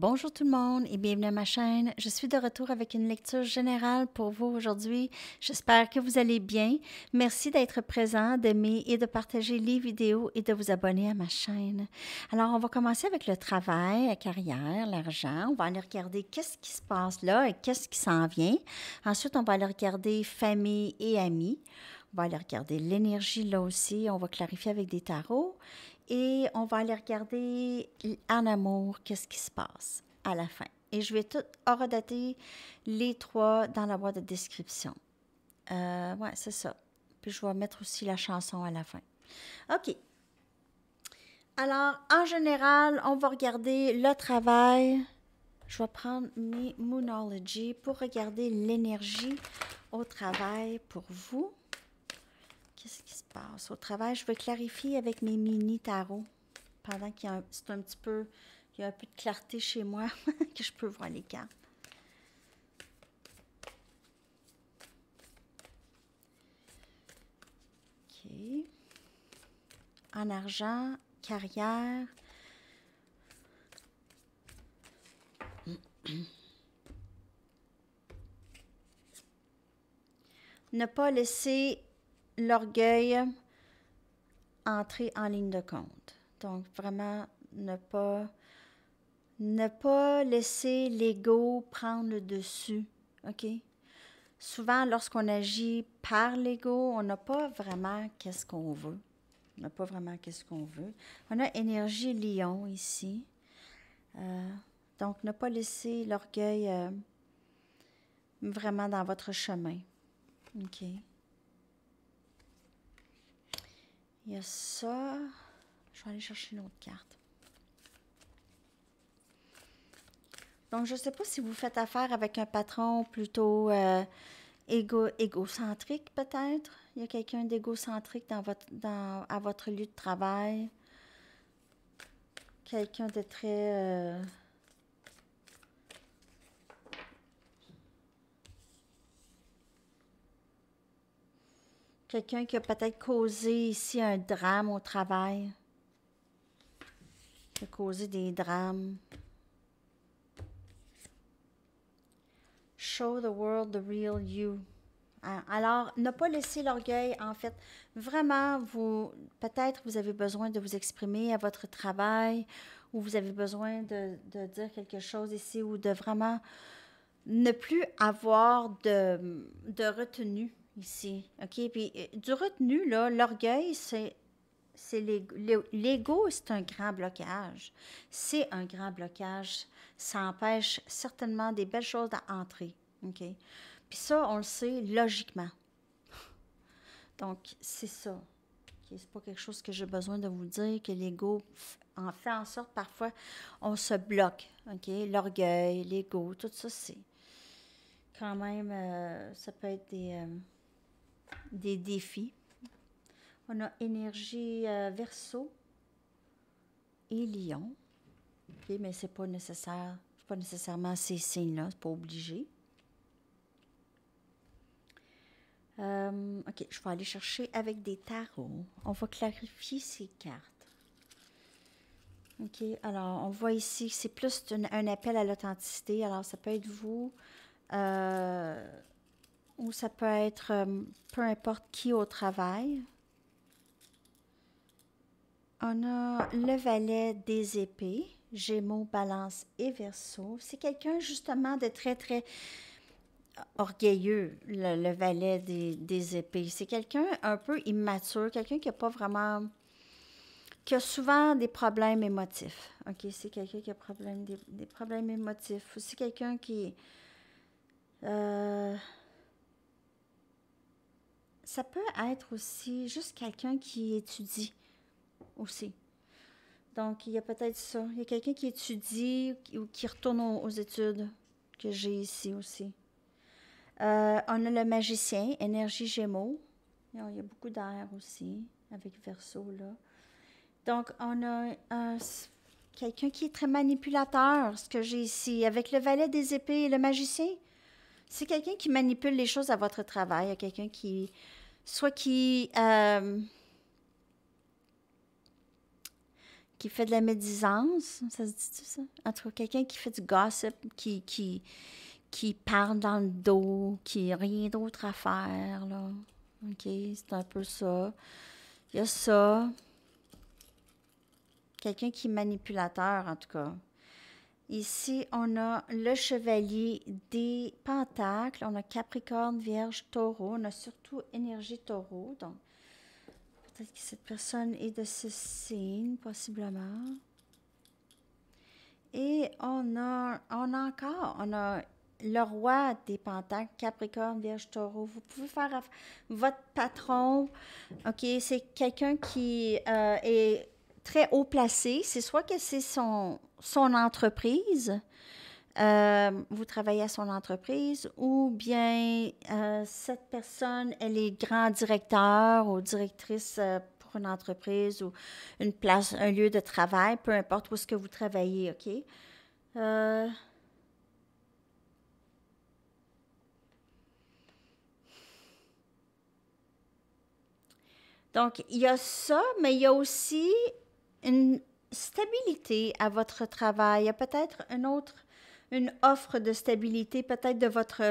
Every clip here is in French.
Bonjour tout le monde et bienvenue à ma chaîne. Je suis de retour avec une lecture générale pour vous aujourd'hui. J'espère que vous allez bien. Merci d'être présent, d'aimer et de partager les vidéos et de vous abonner à ma chaîne. Alors, on va commencer avec le travail, la carrière, l'argent. On va aller regarder qu'est-ce qui se passe là et qu'est-ce qui s'en vient. Ensuite, on va aller regarder famille et amis. On va aller regarder l'énergie là aussi. On va clarifier avec des tarots et on va aller regarder en amour qu'est-ce qui se passe à la fin. Et je vais tout redater les trois dans la boîte de description. Euh, ouais, c'est ça. Puis je vais mettre aussi la chanson à la fin. OK. Alors, en général, on va regarder le travail. Je vais prendre mes Moonology pour regarder l'énergie au travail pour vous. Qu'est-ce qui se passe au travail? Je veux clarifier avec mes mini tarots pendant qu'il y a un, un petit peu, il y a un peu de clarté chez moi que je peux voir les cartes. OK. En argent, carrière. ne pas laisser l'orgueil entrer en ligne de compte. Donc, vraiment, ne pas, ne pas laisser l'ego prendre le dessus. OK? Souvent, lorsqu'on agit par l'ego, on n'a pas vraiment qu'est-ce qu'on veut. On n'a pas vraiment qu'est-ce qu'on veut. On a énergie lion ici. Euh, donc, ne pas laisser l'orgueil euh, vraiment dans votre chemin. OK? Il y a ça. Je vais aller chercher une autre carte. Donc, je ne sais pas si vous faites affaire avec un patron plutôt euh, égocentrique, peut-être. Il y a quelqu'un d'égocentrique dans votre, dans, à votre lieu de travail. Quelqu'un de très... Euh, Quelqu'un qui a peut-être causé ici un drame au travail. Qui a causé des drames. Show the world the real you. Ah, alors, ne pas laisser l'orgueil, en fait. Vraiment, vous, peut-être vous avez besoin de vous exprimer à votre travail ou vous avez besoin de, dire quelque chose ici ou de vraiment ne plus avoir de retenue ici. OK? Puis euh, du retenu, là, l'orgueil, c'est. l'ego, c'est un grand blocage. C'est un grand blocage. Ça empêche certainement des belles choses d'entrer, OK? Puis ça, on le sait logiquement. Donc, c'est ça. C'est pas quelque chose que j'ai besoin de vous dire, que l'ego en fait en sorte parfois on se bloque. OK? L'orgueil, l'ego, tout ça, c'est quand même, euh, ça peut être des. Euh, des défis. On a énergie euh, verso et lion. mais c'est pas nécessaire. pas nécessairement ces signes-là, n'est pas obligé. Euh, ok, je vais aller chercher avec des tarots. On va clarifier ces cartes. OK. Alors, on voit ici c'est plus un, appel à l'authenticité. Alors, ça peut être vous. Euh, ou ça peut être euh, peu importe qui au travail. On a le valet des épées, Gémeaux, Balance et Verseau. C'est quelqu'un justement de très, très orgueilleux, le, valet des, épées. C'est quelqu'un un peu immature, quelqu'un qui n'a pas vraiment qui a souvent des problèmes émotifs. OK, c'est quelqu'un qui a problème, des, problèmes émotifs. c'est quelqu'un qui... Euh, ça peut être aussi juste quelqu'un qui étudie aussi. Donc, il y a peut-être ça. Il y a quelqu'un qui étudie ou qui retourne aux, études que j'ai ici aussi. Euh, on a le magicien, énergie gémeaux. Il y a beaucoup d'air aussi avec verso là. Donc, on a quelqu'un qui est très manipulateur, ce que j'ai ici, avec le valet des épées et le magicien. C'est quelqu'un qui manipule les choses à votre travail, il y a quelqu'un qui soit qui, euh, qui fait de la médisance, ça se dit ça? En tout cas, quelqu'un qui fait du gossip, qui, qui, qui parle dans le dos, qui n'a rien d'autre à faire, là. OK, c'est un peu ça. Il y a ça. Quelqu'un qui est manipulateur, en tout cas. Ici, on a le chevalier des pentacles, on a Capricorne, Vierge, Taureau, on a surtout énergie Taureau. Donc, peut-être que cette personne est de ce signe, possiblement. Et on a, on a encore, on a le roi des pentacles, Capricorne, Vierge, Taureau. Vous pouvez faire votre patron. OK, c'est quelqu'un qui euh, est très haut placé. C'est soit que c'est son son entreprise. Euh, vous travaillez à son entreprise ou bien euh, cette personne, elle est grand directeur ou directrice euh, pour une entreprise ou une place, un lieu de travail, peu importe où est-ce que vous travaillez, OK? Donc, il y a ça, mais il y a aussi une, stabilité à votre travail, il y a peut-être une autre, une offre de stabilité, peut-être de votre,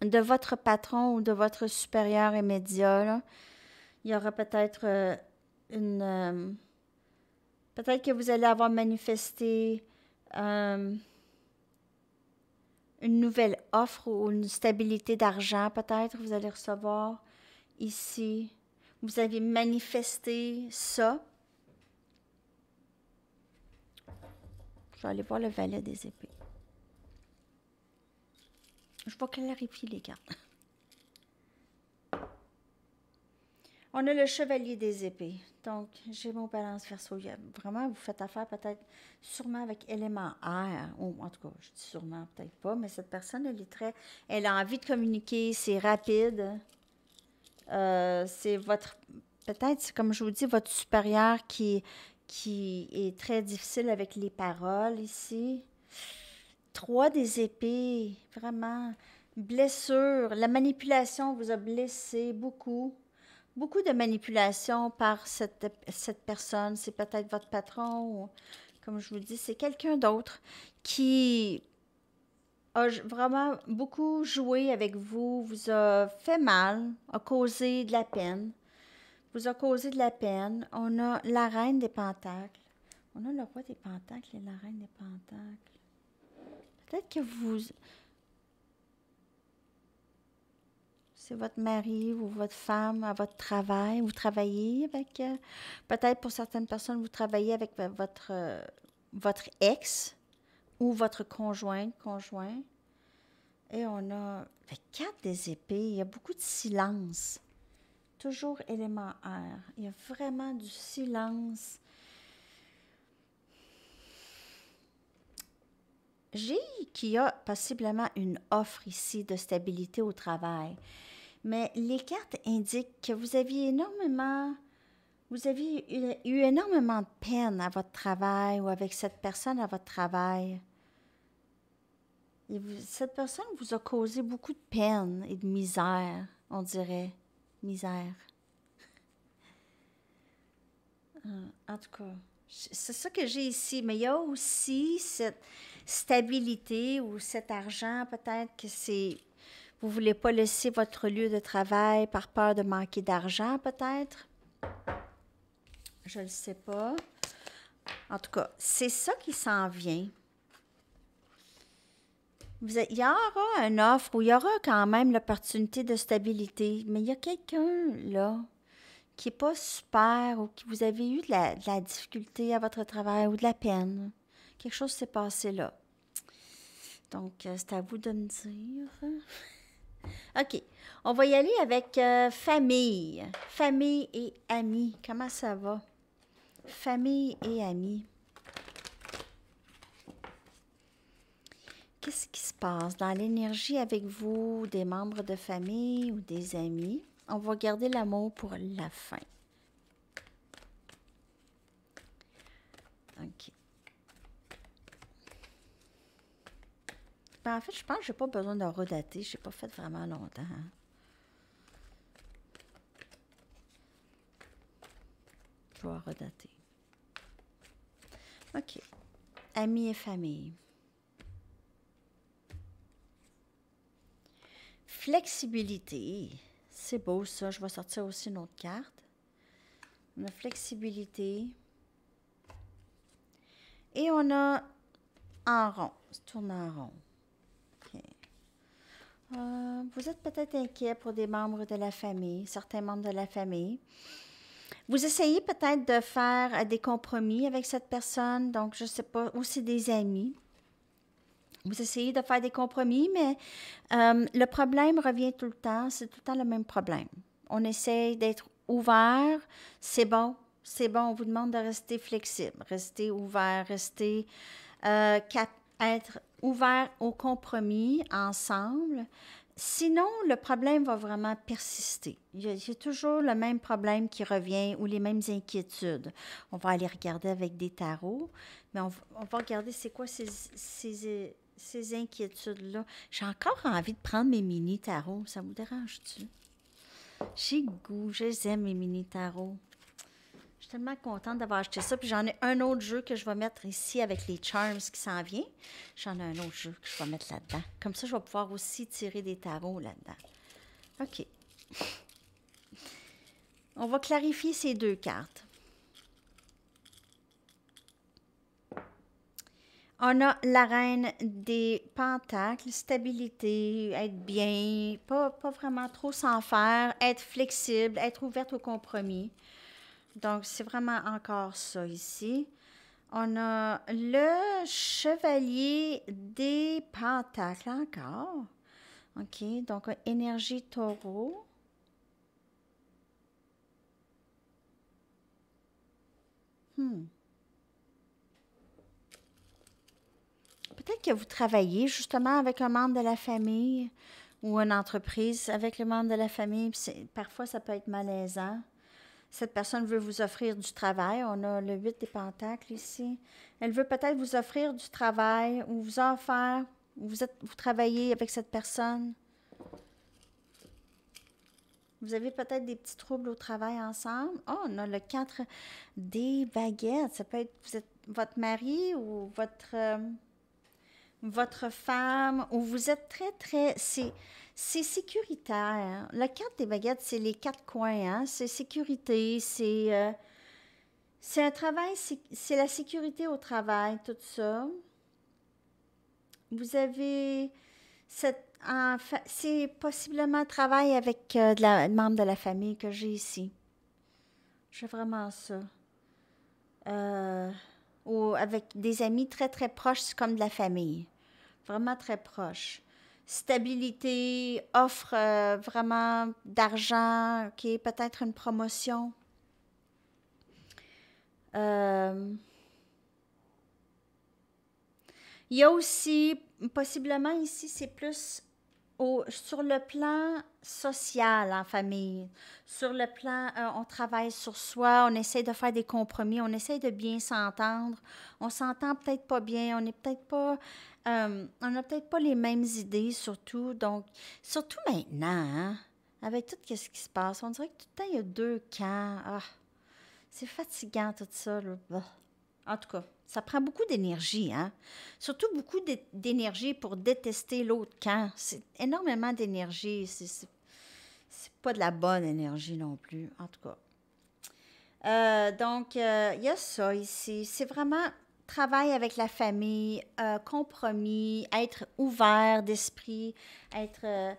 de votre patron ou de votre supérieur immédiat. Il y aura peut-être euh, une... Euh, peut-être que vous allez avoir manifesté euh, une nouvelle offre ou une stabilité d'argent, peut-être vous allez recevoir ici. Vous avez manifesté ça Je vais aller voir le valet des épées. Je vais clarifier les gars. On a le chevalier des épées. Donc, j'ai mon balance verso. Vraiment, vous faites affaire peut-être sûrement avec élément air. Ou en tout cas, je dis sûrement peut-être pas, mais cette personne, elle est très. Elle a envie de communiquer, c'est rapide. Euh, c'est votre. Peut-être, comme je vous dis, votre supérieur qui, qui est très difficile avec les paroles ici. Trois des épées, vraiment. Blessure, la manipulation vous a blessé beaucoup. Beaucoup de manipulation par cette, personne. C'est peut-être votre patron ou, comme je vous dis, c'est quelqu'un d'autre qui a vraiment beaucoup joué avec vous, vous a fait mal, a causé de la peine vous a causé de la peine. On a la reine des pentacles. On a le roi des pentacles et la reine des pentacles. Peut-être que vous... C'est votre mari ou votre femme à votre travail. Vous travaillez avec... Euh, peut-être pour certaines personnes, vous travaillez avec votre, euh, votre ex ou votre conjointe, conjoint. Et on a quatre des épées. Il y a beaucoup de silence toujours élément air. Il y a vraiment du silence. J'ai qu'il y a possiblement une offre ici de stabilité au travail, mais les cartes indiquent que vous aviez énormément, vous aviez eu, énormément de peine à votre travail ou avec cette personne à votre travail. cette personne vous a causé beaucoup de peine et de misère, on dirait misère. Euh, en tout cas, c'est ça que j'ai ici. Mais il y a aussi cette stabilité ou cet argent, peut-être que c'est. Vous ne voulez pas laisser votre lieu de travail par peur de manquer d'argent, peut-être? Je ne le sais pas. En tout cas, c'est ça qui s'en vient il y aura une offre où il y aura quand même l'opportunité de stabilité, mais il y a quelqu'un là qui n'est pas super ou qui vous avez eu de la, difficulté à votre travail ou de la peine. Quelque chose s'est passé là. Donc, euh, c'est à vous de me dire. OK. On va y aller avec euh, famille. Famille et amis. Comment ça va? Famille et amis. Qu'est-ce qui se passe dans l'énergie avec vous, des membres de famille ou des amis? On va garder l'amour pour la fin. OK. Ben, en fait, je pense que je n'ai pas besoin de redater. Je n'ai pas fait vraiment longtemps. Hein. Je vais redater. OK. Amis et famille. flexibilité. C'est beau ça. Je vais sortir aussi une autre carte. On a flexibilité. Et on a en rond. Ça tourne en rond. Euh, vous êtes peut-être inquiet pour des membres de la famille, certains membres de la famille. Vous essayez peut-être de faire euh, des compromis avec cette personne, donc je ne sais pas, aussi des amis vous essayez de faire des compromis, mais euh, le problème revient tout le temps. C'est tout le temps le même problème. On essaye d'être ouvert. C'est bon, c'est bon. On vous demande de rester flexible, rester ouvert, rester euh, être ouvert au compromis ensemble. Sinon, le problème va vraiment persister. Il y, a, toujours le même problème qui revient ou les mêmes inquiétudes. On va aller regarder avec des tarots, mais on, va regarder c'est quoi ces, ces inquiétudes-là. J'ai encore envie de prendre mes mini tarots. Ça vous dérange-tu? J'ai goût, je les aime, mes mini tarots. Je suis tellement contente d'avoir acheté ça. Puis j'en ai un autre jeu que je vais mettre ici avec les charms qui s'en vient. J'en ai un autre jeu que je vais mettre là-dedans. Comme ça, je vais pouvoir aussi tirer des tarots là-dedans. OK. On va clarifier ces deux cartes. On a la reine des pentacles, stabilité, être bien, pas, vraiment trop s'en faire, être flexible, être ouverte au compromis. Donc, c'est vraiment encore ça ici. On a le chevalier des pentacles encore. OK, donc énergie taureau. Hmm. que vous travaillez justement avec un membre de la famille ou une entreprise avec le membre de la famille. Parfois, ça peut être malaisant. Cette personne veut vous offrir du travail. On a le 8 des pentacles ici. Elle veut peut-être vous offrir du travail ou vous offrir, vous, êtes, vous travaillez avec cette personne. Vous avez peut-être des petits troubles au travail ensemble. Oh, on a le 4 des baguettes. Ça peut être votre mari ou votre... Euh, votre femme ou vous êtes très, très... C'est sécuritaire. Le carte des baguettes, c'est les quatre coins. Hein? C'est sécurité, c'est... Euh, c'est un travail, c'est la sécurité au travail, tout ça. Vous avez cette... C'est possiblement travail avec euh, la, membre de la famille que j'ai ici. J'ai vraiment ça. Euh, ou avec des amis très, très proches, comme de la famille. Vraiment très proche. Stabilité, offre euh, vraiment d'argent, qui est peut-être une promotion. Euh, il y a aussi, possiblement ici, c'est plus sur le plan social en famille, sur le plan, euh, on travaille sur soi, on essaie de faire des compromis, on essaie de bien s'entendre. On s'entend peut-être pas bien, on n'est peut-être pas, euh, on n'a peut-être pas les mêmes idées surtout. Donc, surtout maintenant, hein, avec tout ce qui se passe, on dirait que tout le temps il y a deux camps. Ah, c'est fatigant tout ça. Là. Bah. En tout cas, ça prend beaucoup d'énergie, hein? Surtout beaucoup d'énergie pour détester l'autre camp. C'est énormément d'énergie. C'est pas de la bonne énergie non plus, en tout cas. Euh, donc, euh, il y a ça ici. C'est vraiment travail avec la famille, euh, compromis, être ouvert d'esprit, être...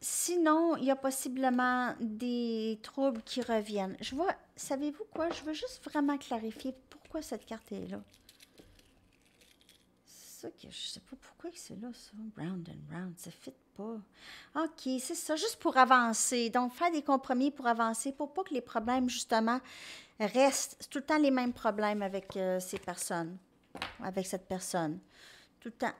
sinon, il y a possiblement des troubles qui reviennent. Je vois, savez-vous quoi? Je veux juste vraiment clarifier pourquoi cette carte est là. Ça que je sais pas pourquoi c'est là, ça. Round and round, ça fit pas. OK, c'est ça, juste pour avancer. Donc, faire des compromis pour avancer, pour pas que les problèmes, justement, restent tout le temps les mêmes problèmes avec euh, ces personnes, avec cette personne. Tout le temps.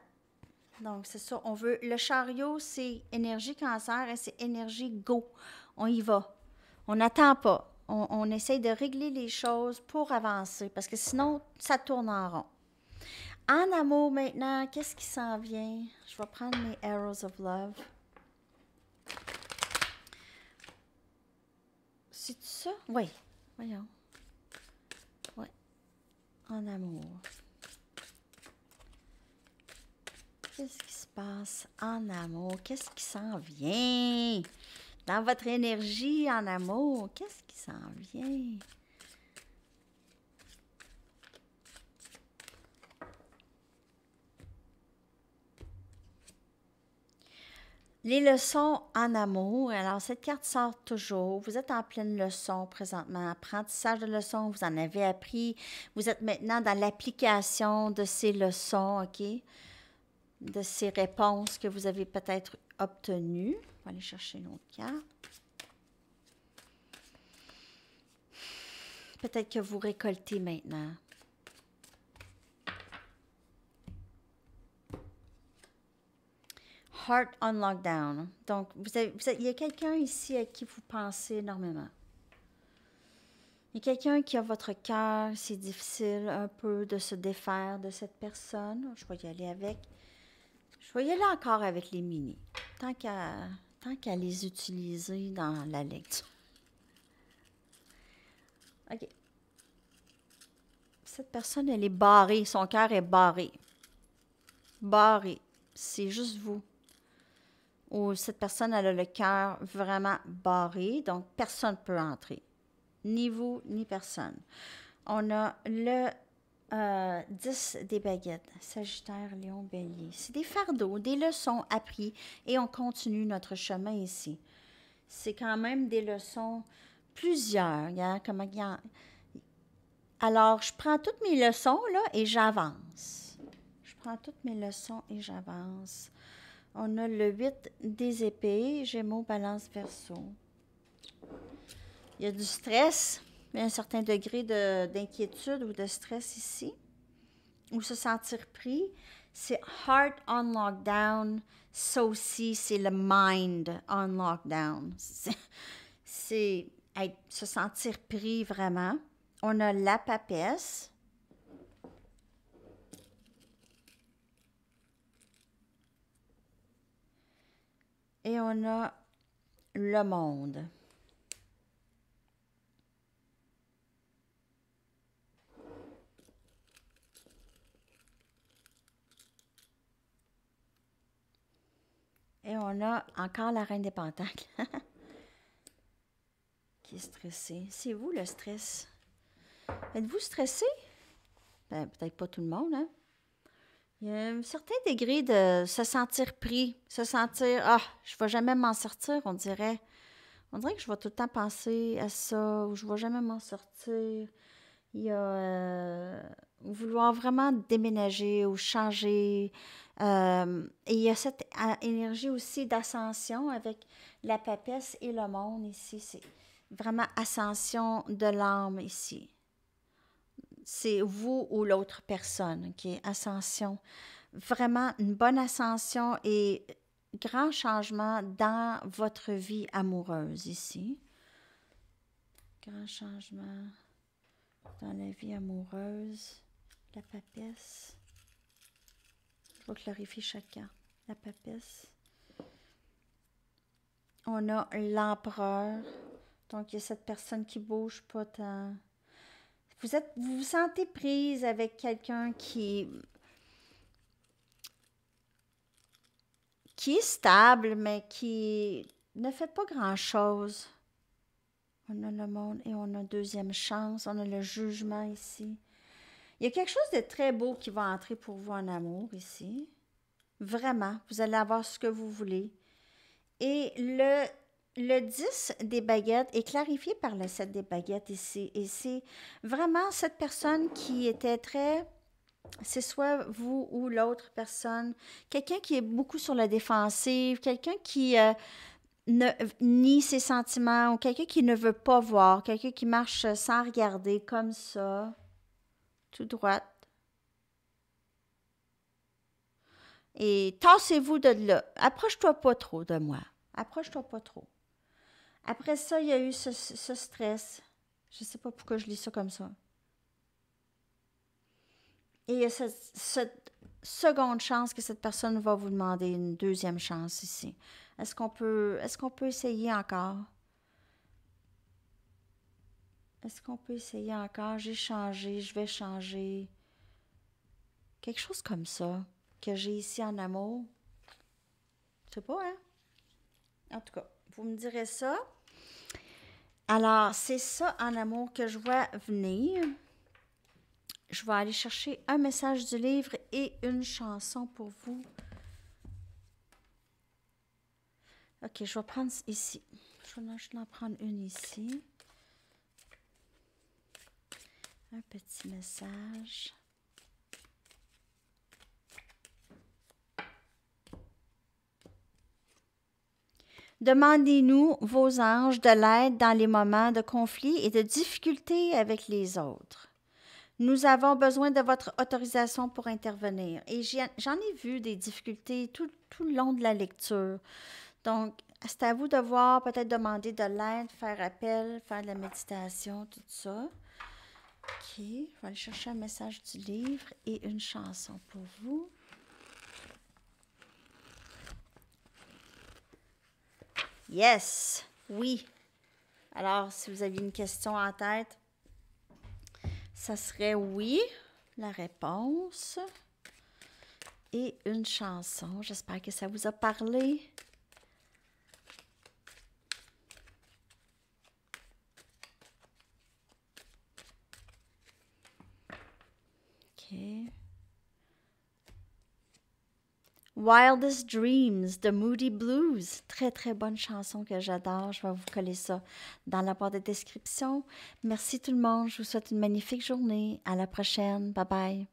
Donc, c'est ça, on veut... Le chariot, c'est énergie cancer et c'est énergie go. On y va. On n'attend pas on, essaye de régler les choses pour avancer parce que sinon, ça tourne en rond. En amour maintenant, qu'est-ce qui s'en vient? Je vais prendre mes Arrows of Love. C'est ça? Oui. Voyons. Oui. En amour. Qu'est-ce qui se passe en amour? Qu'est-ce qui s'en vient? Dans votre énergie en amour, qu'est-ce qui s'en vient? Les leçons en amour. Alors, cette carte sort toujours. Vous êtes en pleine leçon présentement, apprentissage de leçons. Vous en avez appris. Vous êtes maintenant dans l'application de ces leçons, OK? De ces réponses que vous avez peut-être obtenues. On va aller chercher une autre carte. Peut-être que vous récoltez maintenant. Heart on lockdown. Donc, il y a quelqu'un ici à qui vous pensez énormément. Il y a quelqu'un qui a votre cœur. C'est difficile un peu de se défaire de cette personne. Je vais y aller avec. Je vais y aller encore avec les mini. Tant qu'à tant qu'à les utiliser dans la lecture. OK. Cette personne, elle est barrée. Son cœur est barré. Barré. C'est juste vous. Ou cette personne, elle a le cœur vraiment barré, donc personne ne peut entrer. Ni vous, ni personne. On a le 10 euh, des baguettes, Sagittaire, Lion, Bélier. C'est des fardeaux, des leçons apprises et on continue notre chemin ici. C'est quand même des leçons, plusieurs. Hein, Alors, je prends toutes mes leçons là, et j'avance. Je prends toutes mes leçons et j'avance. On a le 8 des épées, Gémeaux, Balance, Verseau. Il y a du stress a un certain degré d'inquiétude ou de stress ici, ou se sentir pris, c'est heart on lockdown. Ça aussi, c'est le mind on lockdown. C'est se sentir pris vraiment. On a la papesse. Et on a le monde. Et on a encore la reine des pentacles qui est stressée. C'est vous le stress. Êtes-vous stressé? Ben, Peut-être pas tout le monde, hein? Il y a un certain degré de se sentir pris, se sentir Ah, je ne vais jamais m'en sortir, on dirait. On dirait que je vais tout le temps penser à ça, ou je ne vais jamais m'en sortir il y a euh, vouloir vraiment déménager ou changer. Euh, et il y a cette énergie aussi d'ascension avec la papesse et le monde ici. C'est vraiment ascension de l'âme ici. C'est vous ou l'autre personne qui est ascension. Vraiment une bonne ascension et grand changement dans votre vie amoureuse ici. Grand changement dans la vie amoureuse, la papesse. Il faut clarifier chacun. La papesse. On a l'empereur. Donc, il y a cette personne qui bouge pas tant. Vous, êtes, vous vous sentez prise avec quelqu'un qui qui est stable, mais qui ne fait pas grand-chose. On a le monde et on a deuxième chance, on a le jugement ici. Il y a quelque chose de très beau qui va entrer pour vous en amour ici. Vraiment, vous allez avoir ce que vous voulez. Et le, le 10 des baguettes est clarifié par le 7 des baguettes ici. Et c'est vraiment cette personne qui était très... C'est soit vous ou l'autre personne, quelqu'un qui est beaucoup sur la défensive, quelqu'un qui... Euh, ni ses sentiments ou quelqu'un qui ne veut pas voir, quelqu'un qui marche sans regarder comme ça, tout droit. Et tassez-vous de là. Approche-toi pas trop de moi. Approche-toi pas trop. Après ça, il y a eu ce, stress. Je ne sais pas pourquoi je lis ça comme ça. Et il y a seconde chance que cette personne va vous demander une deuxième chance ici. Est-ce qu'on peut, est qu'on peut essayer encore? Est-ce qu'on peut essayer encore? J'ai changé, je vais changer. Quelque chose comme ça que j'ai ici en amour. Je sais pas, hein? En tout cas, vous me direz ça. Alors, c'est ça en amour que je vois venir. Je vais aller chercher un message du livre et une chanson pour vous. OK, je vais prendre ici. Je vais en prendre une ici. Un petit message. Demandez-nous, vos anges, de l'aide dans les moments de conflit et de difficulté avec les autres. Nous avons besoin de votre autorisation pour intervenir. Et j'en ai vu des difficultés tout, le long de la lecture. Donc, c'est à vous de voir, peut-être demander de l'aide, faire appel, faire de la méditation, tout ça. OK, je vais aller chercher un message du livre et une chanson pour vous. Yes, oui. Alors, si vous avez une question en tête, ça serait oui, la réponse. Et une chanson. J'espère que ça vous a parlé. Wildest Dreams de Moody Blues. Très, très bonne chanson que j'adore. Je vais vous coller ça dans la barre de description. Merci tout le monde. Je vous souhaite une magnifique journée. À la prochaine. Bye bye.